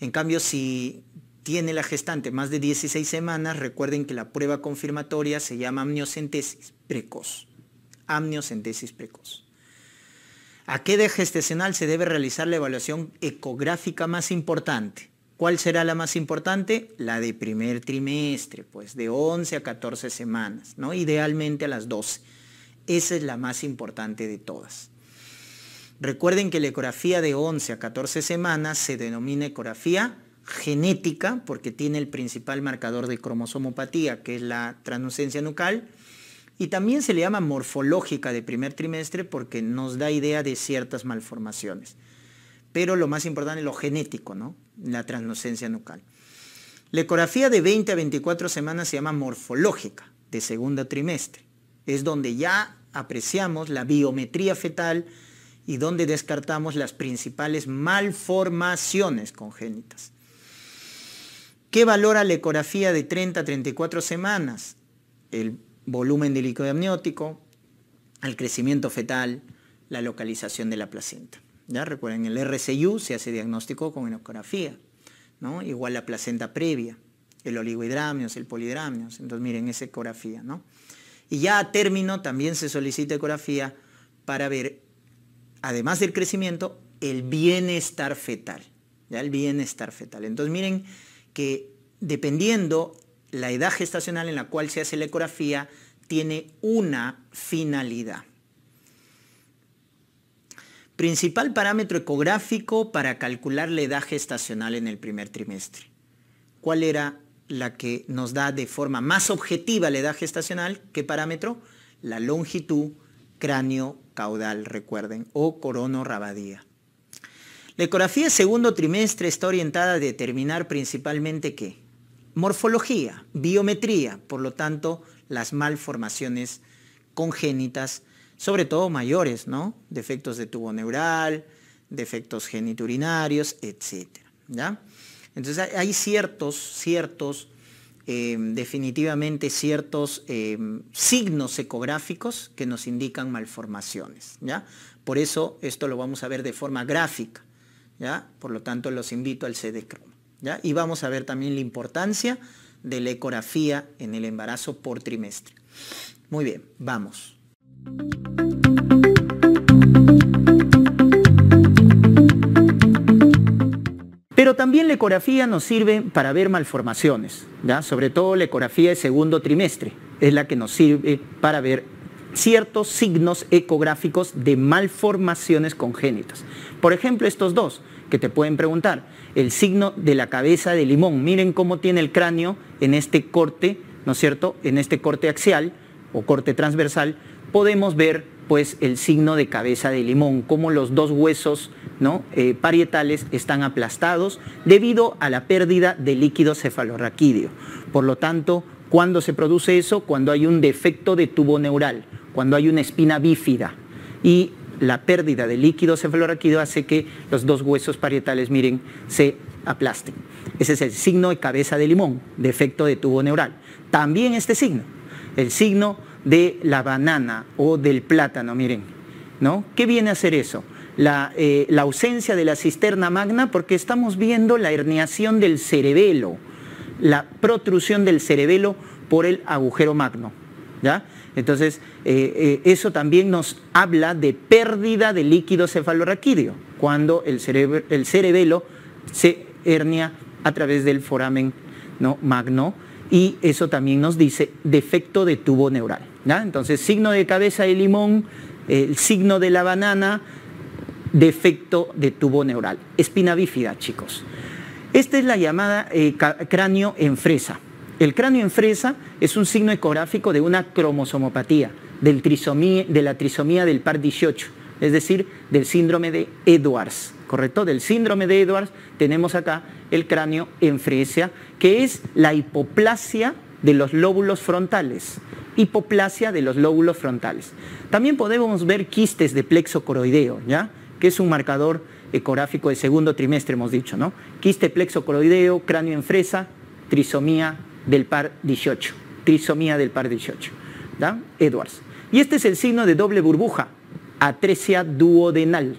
En cambio, si tiene la gestante más de 16 semanas, recuerden que la prueba confirmatoria se llama amniocentesis precoz. Amniocentesis precoz. ¿A qué edad gestacional se debe realizar la evaluación ecográfica más importante? ¿Cuál será la más importante? La de primer trimestre, pues de 11 a 14 semanas, ¿no? Idealmente a las 12. Esa es la más importante de todas. Recuerden que la ecografía de 11 a 14 semanas se denomina ecografía genética porque tiene el principal marcador de cromosomopatía, que es la translucencia nucal, y también se le llama morfológica de primer trimestre porque nos da idea de ciertas malformaciones. Pero lo más importante es lo genético, ¿no? La translucencia nucal. La ecografía de 20 a 24 semanas se llama morfológica de segundo trimestre. Es donde ya apreciamos la biometría fetal, y donde descartamos las principales malformaciones congénitas. ¿Qué valora la ecografía de 30 a 34 semanas? El volumen del líquido amniótico, el crecimiento fetal, la localización de la placenta. ¿Ya? Recuerden, el RCU se hace diagnóstico con ecografía, ¿no? igual la placenta previa, el oligohidramnios, el polidramios. Entonces, miren, esa ecografía. ¿no? Y ya a término también se solicita ecografía para ver además del crecimiento, el bienestar fetal. El bienestar fetal. Entonces miren que dependiendo la edad gestacional en la cual se hace la ecografía, tiene una finalidad. Principal parámetro ecográfico para calcular la edad gestacional en el primer trimestre. ¿Cuál era la que nos da de forma más objetiva la edad gestacional? ¿Qué parámetro? La longitud cráneo caudal, recuerden, o coronorrabadía. La ecografía segundo trimestre está orientada a determinar principalmente qué? Morfología, biometría, por lo tanto, las malformaciones congénitas, sobre todo mayores, ¿no? Defectos de tubo neural, defectos geniturinarios, etc. ¿ya? Entonces hay ciertos, ciertos eh, definitivamente ciertos eh, signos ecográficos que nos indican malformaciones. ¿ya? Por eso esto lo vamos a ver de forma gráfica. ¿ya? Por lo tanto, los invito al CDCROM. ¿ya? Y vamos a ver también la importancia de la ecografía en el embarazo por trimestre. Muy bien, vamos. Pero también la ecografía nos sirve para ver malformaciones, ¿ya? sobre todo la ecografía de segundo trimestre, es la que nos sirve para ver ciertos signos ecográficos de malformaciones congénitas. Por ejemplo, estos dos que te pueden preguntar, el signo de la cabeza de limón, miren cómo tiene el cráneo en este corte, ¿no es cierto? En este corte axial o corte transversal, podemos ver pues el signo de cabeza de limón, cómo los dos huesos ¿no? Eh, parietales están aplastados debido a la pérdida de líquido cefalorraquídeo. Por lo tanto, ¿cuándo se produce eso? Cuando hay un defecto de tubo neural, cuando hay una espina bífida. Y la pérdida de líquido cefalorraquídeo hace que los dos huesos parietales, miren, se aplasten. Ese es el signo de cabeza de limón, defecto de tubo neural. También este signo, el signo de la banana o del plátano, miren, ¿no? ¿Qué viene a hacer eso? Eh, la, ausencia de la cisterna magna porque estamos viendo la herniación del cerebelo, la protrusión del cerebelo por el agujero magno. ¿ya? Entonces, eh, eh, eso también nos habla de pérdida de líquido cefalorraquídeo cuando el, el cerebelo se hernia a través del foramen ¿no? magno y eso también nos dice defecto de tubo neural. Entonces, signo de cabeza de limón, el signo de la banana, defecto de tubo neural. Espina bífida, chicos. Esta es la llamada eh, cráneo en fresa. El cráneo en fresa es un signo ecográfico de una cromosomopatía, del trisomía, de la trisomía del par 18, es decir, del síndrome de Edwards, ¿correcto? Del síndrome de Edwards tenemos acá el cráneo en fresa, que es la hipoplasia de los lóbulos frontales, hipoplasia de los lóbulos frontales. También podemos ver quistes de plexo coroideo, ¿ya? que es un marcador ecográfico de segundo trimestre, hemos dicho, ¿no? Quiste plexo coloideo, cráneo en fresa, trisomía del par 18. Trisomía del par 18. ¿da? Edwards. Y este es el signo de doble burbuja, atresia duodenal.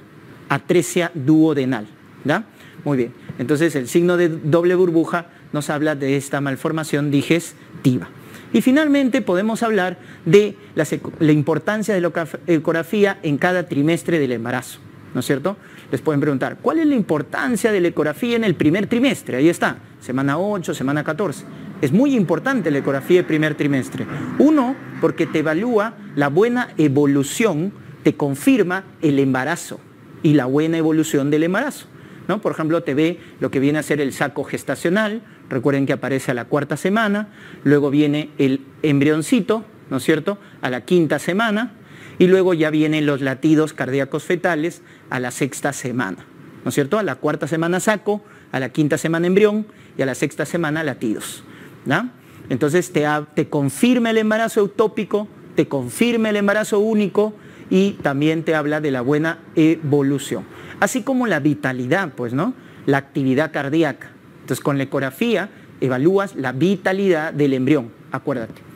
Atresia duodenal. ¿da? Muy bien. Entonces el signo de doble burbuja nos habla de esta malformación digestiva. Y finalmente podemos hablar de la importancia de la ecografía en cada trimestre del embarazo. ¿no es cierto? Les pueden preguntar, ¿cuál es la importancia de la ecografía en el primer trimestre? Ahí está, semana 8, semana 14. Es muy importante la ecografía del primer trimestre. Uno, porque te evalúa la buena evolución, te confirma el embarazo y la buena evolución del embarazo. ¿no? Por ejemplo, te ve lo que viene a ser el saco gestacional, recuerden que aparece a la cuarta semana, luego viene el embrioncito, ¿no es cierto?, a la quinta semana, y luego ya vienen los latidos cardíacos fetales a la sexta semana, ¿no es cierto? A la cuarta semana saco, a la quinta semana embrión y a la sexta semana latidos, ¿no? Entonces te, te confirma el embarazo utópico, te confirma el embarazo único y también te habla de la buena evolución, así como la vitalidad, pues, ¿no? La actividad cardíaca. Entonces con la ecografía evalúas la vitalidad del embrión, acuérdate.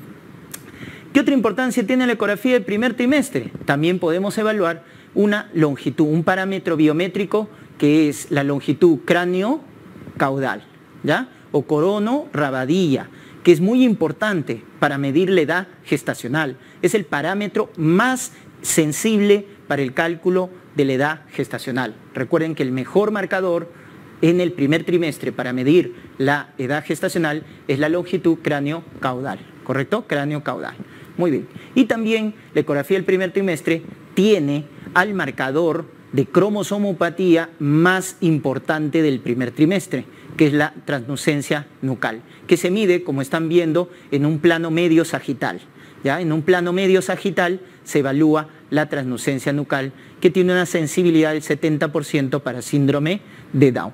¿Qué otra importancia tiene la ecografía del primer trimestre? También podemos evaluar una longitud, un parámetro biométrico que es la longitud cráneo-caudal, ¿ya? O corono-rabadilla, que es muy importante para medir la edad gestacional. Es el parámetro más sensible para el cálculo de la edad gestacional. Recuerden que el mejor marcador en el primer trimestre para medir la edad gestacional es la longitud cráneo-caudal, ¿correcto? Cráneo-caudal. Muy bien. Y también la ecografía del primer trimestre tiene al marcador de cromosomopatía más importante del primer trimestre, que es la transnucencia nucal, que se mide, como están viendo, en un plano medio sagital. ¿ya? En un plano medio sagital se evalúa la transnucencia nucal, que tiene una sensibilidad del 70% para síndrome de Down.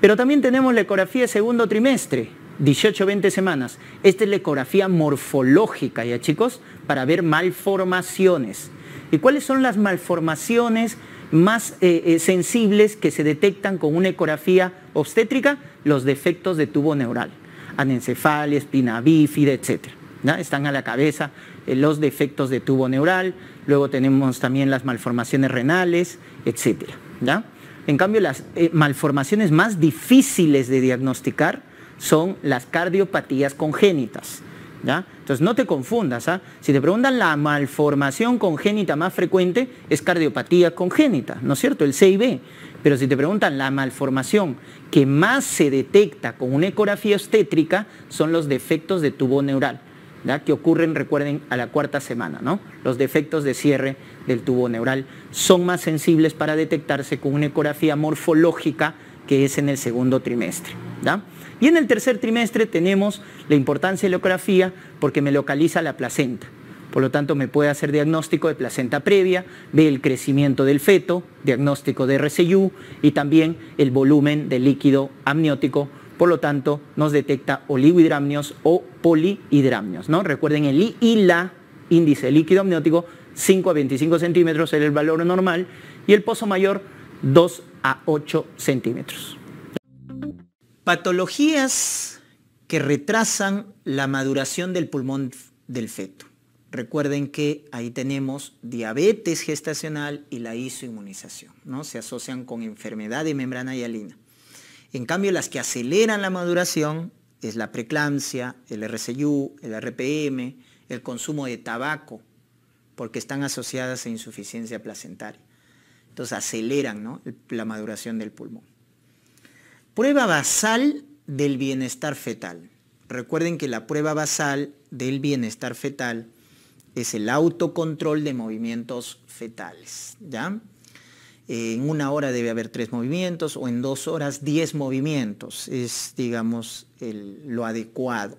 Pero también tenemos la ecografía de segundo trimestre, 18, 20 semanas. Esta es la ecografía morfológica, ya chicos, para ver malformaciones. ¿Y cuáles son las malformaciones más eh, eh, sensibles que se detectan con una ecografía obstétrica? Los defectos de tubo neural, anencefalia, espina bífida, etc. Están a la cabeza eh, los defectos de tubo neural, luego tenemos también las malformaciones renales, etcétera. En cambio, las malformaciones más difíciles de diagnosticar, son las cardiopatías congénitas. ¿ya? Entonces no te confundas. ¿ah? Si te preguntan la malformación congénita más frecuente es cardiopatía congénita, ¿no es cierto? El CIB. Pero si te preguntan la malformación que más se detecta con una ecografía obstétrica son los defectos de tubo neural. ¿Ya? que ocurren, recuerden, a la cuarta semana. ¿no? Los defectos de cierre del tubo neural son más sensibles para detectarse con una ecografía morfológica que es en el segundo trimestre. ¿ya? Y en el tercer trimestre tenemos la importancia de la ecografía porque me localiza la placenta. Por lo tanto, me puede hacer diagnóstico de placenta previa, ve el crecimiento del feto, diagnóstico de RCU y también el volumen de líquido amniótico. Por lo tanto, nos detecta oligohidramnios o polihidramnios. ¿no? Recuerden el I y la índice líquido amniótico, 5 a 25 centímetros es el valor normal y el pozo mayor 2 a 8 centímetros. Patologías que retrasan la maduración del pulmón del feto. Recuerden que ahí tenemos diabetes gestacional y la isoinmunización, ¿no? Se asocian con enfermedad de membrana alina. En cambio, las que aceleran la maduración es la preeclampsia, el RCU, el RPM, el consumo de tabaco, porque están asociadas a insuficiencia placentaria. Entonces aceleran la maduración del pulmón. Prueba basal del bienestar fetal. Recuerden que la prueba basal del bienestar fetal es el autocontrol de movimientos fetales. ¿ya? Eh, en una hora debe haber tres movimientos o en dos horas diez movimientos. Es, digamos, lo adecuado.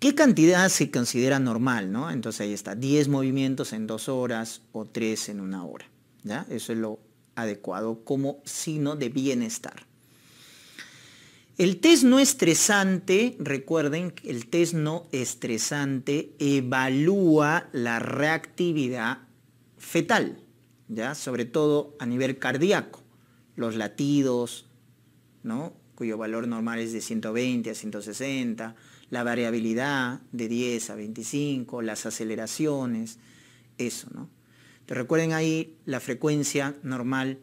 ¿Qué cantidad se considera normal? ¿no? Entonces ahí está, 10 movimientos en dos horas o tres en una hora. ¿ya? Eso es lo adecuado como signo de bienestar. El test no estresante, recuerden, el test no estresante evalúa la reactividad fetal, ¿ya? sobre todo a nivel cardíaco, los latidos, ¿no? cuyo valor normal es de 120 a 160, la variabilidad de 10 a 25, las aceleraciones, eso, ¿no? Recuerden ahí la frecuencia normal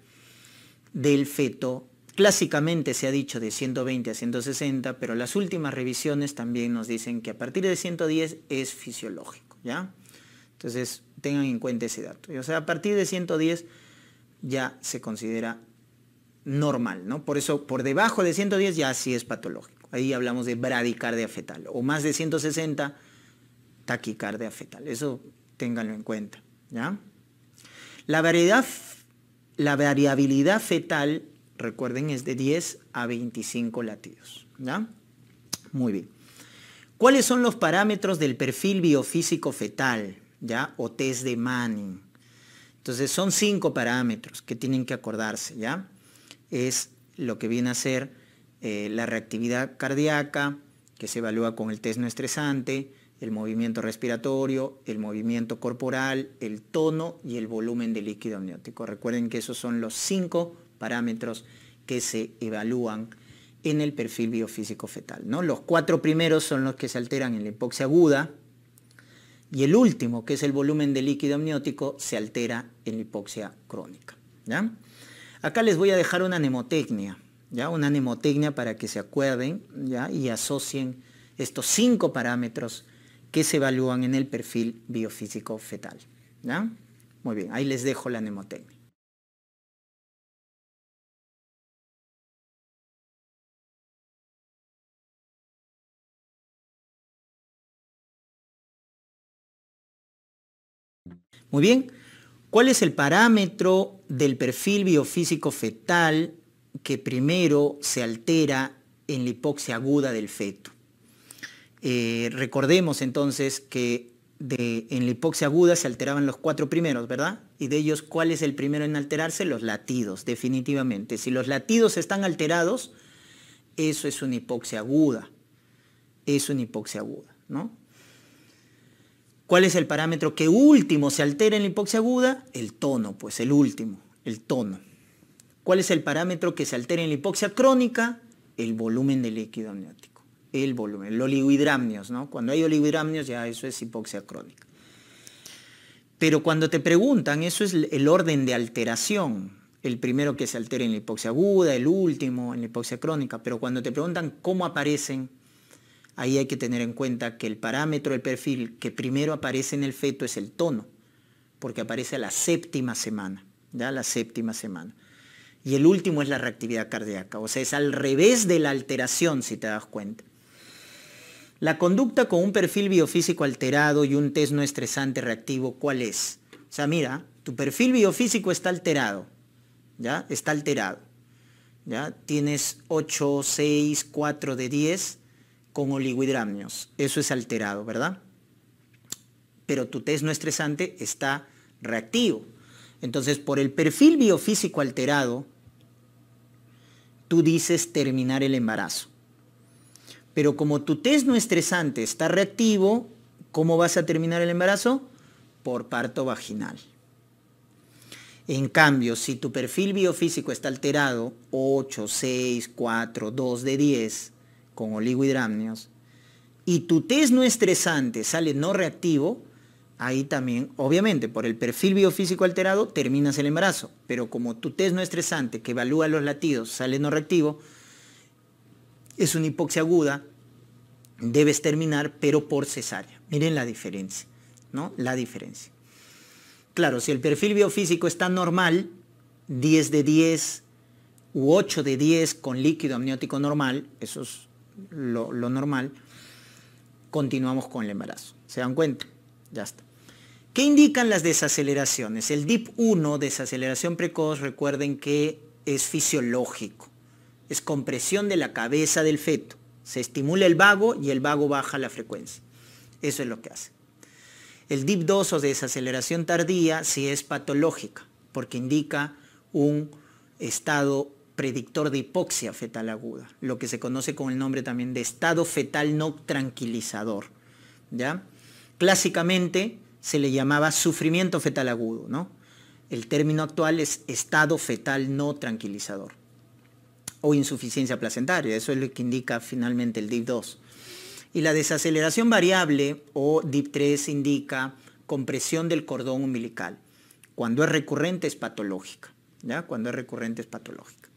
del feto. Clásicamente se ha dicho de 120 a 160, pero las últimas revisiones también nos dicen que a partir de 110 es fisiológico, ¿ya? Entonces, tengan en cuenta ese dato. O sea, a partir de 110 ya se considera normal, ¿no? Por eso, por debajo de 110 ya sí es patológico. Ahí hablamos de bradicardia fetal. O más de 160, taquicardia fetal. Eso ténganlo en cuenta, ¿ya? La, la variabilidad fetal, recuerden, es de 10 a 25 latidos. ¿ya? Muy bien. ¿Cuáles son los parámetros del perfil biofísico fetal ¿ya? o test de Manning? Entonces son cinco parámetros que tienen que acordarse. ¿ya? Es lo que viene a ser eh, la reactividad cardíaca, que se evalúa con el test no estresante, el movimiento respiratorio, el movimiento corporal, el tono y el volumen de líquido amniótico. Recuerden que esos son los cinco parámetros que se evalúan en el perfil biofísico fetal. ¿no? Los cuatro primeros son los que se alteran en la hipoxia aguda y el último, que es el volumen de líquido amniótico, se altera en la hipoxia crónica. ¿ya? Acá les voy a dejar una nemotecnia ¿ya? una nemotecnia para que se acuerden ¿ya? y asocien estos cinco parámetros que se evalúan en el perfil biofísico fetal. ¿ya? Muy bien, ahí les dejo la nemotecnia. Muy bien, ¿cuál es el parámetro del perfil biofísico fetal que primero se altera en la hipoxia aguda del feto? Eh, recordemos entonces que en la hipoxia aguda se alteraban los cuatro primeros, ¿verdad? Y de ellos, ¿cuál es el primero en alterarse? Los latidos, definitivamente. Si los latidos están alterados, eso es una hipoxia aguda. Es una hipoxia aguda, ¿no? ¿Cuál es el parámetro que último se altera en la hipoxia aguda? El tono, pues el último, el tono. ¿Cuál es el parámetro que se altera en la hipoxia crónica? El volumen del líquido amniótico el volumen, el oligohidramnios, ¿no? Cuando hay oligohidramnios ya eso es hipoxia crónica. Pero cuando te preguntan, eso es el orden de alteración. El primero que se altera en la hipoxia aguda, el último en la hipoxia crónica. Pero cuando te preguntan cómo aparecen, ahí hay que tener en cuenta que el parámetro del perfil que primero aparece en el feto es el tono, porque aparece a la séptima semana, ¿ya? La séptima semana. Y el último es la reactividad cardíaca, o sea, es al revés de la alteración, si te das cuenta. La conducta con un perfil biofísico alterado y un test no estresante reactivo, ¿cuál es? O sea, mira, tu perfil biofísico está alterado, ¿ya? Está alterado, ¿ya? Tienes 8, 6, 4 de 10 con oligohidramnios. Eso es alterado, ¿verdad? Pero tu test no estresante está reactivo. Entonces, por el perfil biofísico alterado, tú dices terminar el embarazo. Pero como tu test no estresante está reactivo, ¿cómo vas a terminar el embarazo? Por parto vaginal. En cambio, si tu perfil biofísico está alterado, 8, 6, 4, 2 de 10, con oligohidramnios, y tu test no estresante sale no reactivo, ahí también, obviamente, por el perfil biofísico alterado, terminas el embarazo. Pero como tu test no estresante, que evalúa los latidos, sale no reactivo, es una hipoxia aguda, debes terminar, pero por cesárea. Miren la diferencia, ¿no? La diferencia. Claro, si el perfil biofísico está normal, 10 de 10 u 8 de 10 con líquido amniótico normal, eso es lo, lo normal, continuamos con el embarazo. ¿Se dan cuenta? Ya está. ¿Qué indican las desaceleraciones? El DIP1, desaceleración precoz, recuerden que es fisiológico es compresión de la cabeza del feto. Se estimula el vago y el vago baja la frecuencia. Eso es lo que hace. El dip 2 o desaceleración tardía sí es patológica porque indica un estado predictor de hipoxia fetal aguda, lo que se conoce con el nombre también de estado fetal no tranquilizador. ¿ya? Clásicamente se le llamaba sufrimiento fetal agudo. ¿no? El término actual es estado fetal no tranquilizador o insuficiencia placentaria. Eso es lo que indica finalmente el DIP2. Y la desaceleración variable o DIP3 indica compresión del cordón umbilical. Cuando es recurrente es patológica. ¿ya? Cuando es recurrente es patológica.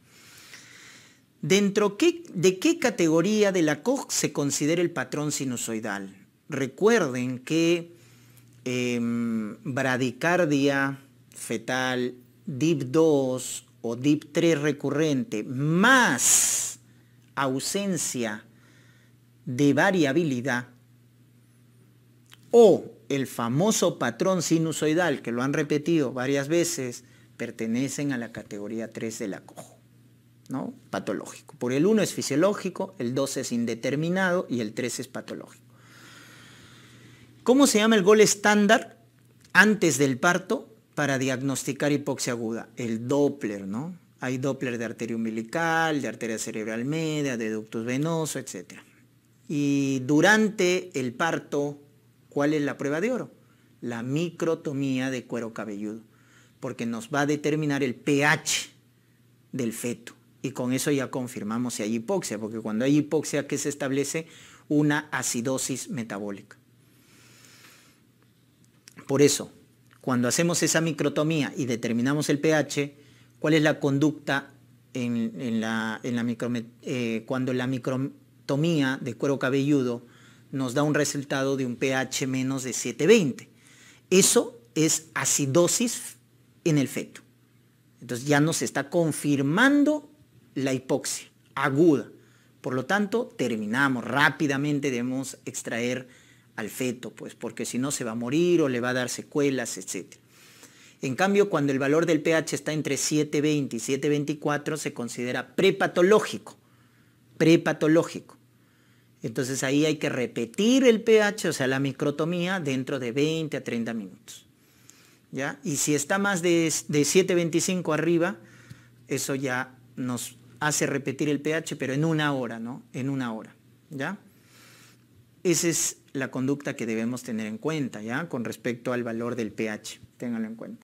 ¿Dentro de qué categoría de la COG se considera el patrón sinusoidal? Recuerden que em, bradicardia fetal, DIP2 o DIP3 recurrente más ausencia de variabilidad o el famoso patrón sinusoidal que lo han repetido varias veces pertenecen a la categoría 3 del acojo, ¿no? Patológico. Por el 1 es fisiológico, el 2 es indeterminado y el 3 es patológico. ¿Cómo se llama el gol estándar antes del parto? para diagnosticar hipoxia aguda, el Doppler, ¿no? Hay Doppler de arteria umbilical, de arteria cerebral media, de ductus venoso, etc. Y durante el parto, ¿cuál es la prueba de oro? La microtomía de cuero cabelludo, porque nos va a determinar el pH del feto. Y con eso ya confirmamos si hay hipoxia, porque cuando hay hipoxia, ¿qué se establece? Una acidosis metabólica. Por eso, cuando hacemos esa microtomía y determinamos el pH, ¿cuál es la conducta eh, cuando la microtomía de cuero cabelludo nos da un resultado de un pH menos de 720? Eso es acidosis en el feto. Entonces ya nos está confirmando la hipoxia aguda. Por lo tanto, terminamos rápidamente, debemos extraer al feto, pues, porque si no se va a morir o le va a dar secuelas, etc. En cambio, cuando el valor del pH está entre 7,20 y 7,24, se considera prepatológico. Prepatológico. Entonces ahí hay que repetir el pH, o sea, la microtomía, dentro de 20 a 30 minutos. ¿Ya? Y si está más de, 7.25 arriba, eso ya nos hace repetir el pH, pero en una hora, ¿no? En una hora, ¿ya? Ese es la conducta que debemos tener en cuenta, ¿ya? Con respecto al valor del pH, ténganlo en cuenta.